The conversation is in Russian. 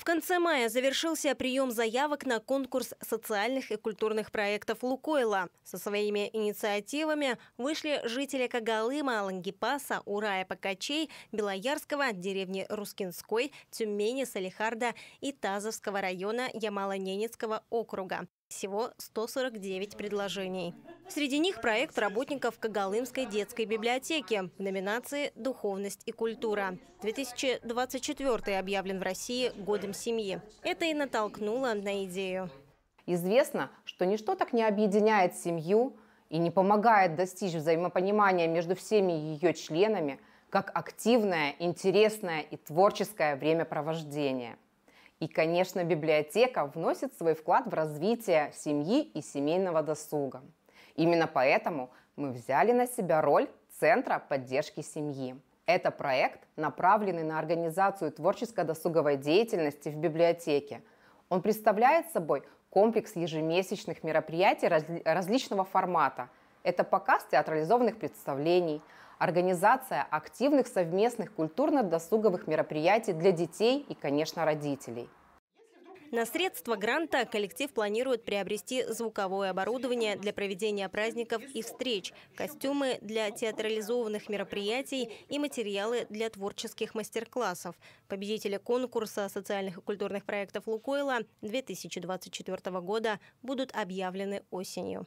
В конце мая завершился прием заявок на конкурс социальных и культурных проектов «Лукойла». Со своими инициативами вышли жители Кагалыма, Лангипаса, Урая, Покачей, Белоярского, деревни Рускинской, Тюмени, Салихарда и Тазовского района Ямало-Ненецкого округа. Всего 149 предложений. Среди них проект работников Кагалымской детской библиотеки в номинации «Духовность и культура». 2024 объявлен в России годом семьи. Это и натолкнуло на идею. Известно, что ничто так не объединяет семью и не помогает достичь взаимопонимания между всеми ее членами, как активное, интересное и творческое времяпровождение. И, конечно, библиотека вносит свой вклад в развитие семьи и семейного досуга. Именно поэтому мы взяли на себя роль Центра поддержки семьи. Это проект, направленный на организацию творческо-досуговой деятельности в библиотеке. Он представляет собой комплекс ежемесячных мероприятий разли- различного формата. Это показ театрализованных представлений, организация активных совместных культурно-досуговых мероприятий для детей и, конечно, родителей – на средства гранта коллектив планирует приобрести звуковое оборудование для проведения праздников и встреч, костюмы для театрализованных мероприятий и материалы для творческих мастер-классов. Победители конкурса социальных и культурных проектов «Лукойла» 2024 года будут объявлены осенью.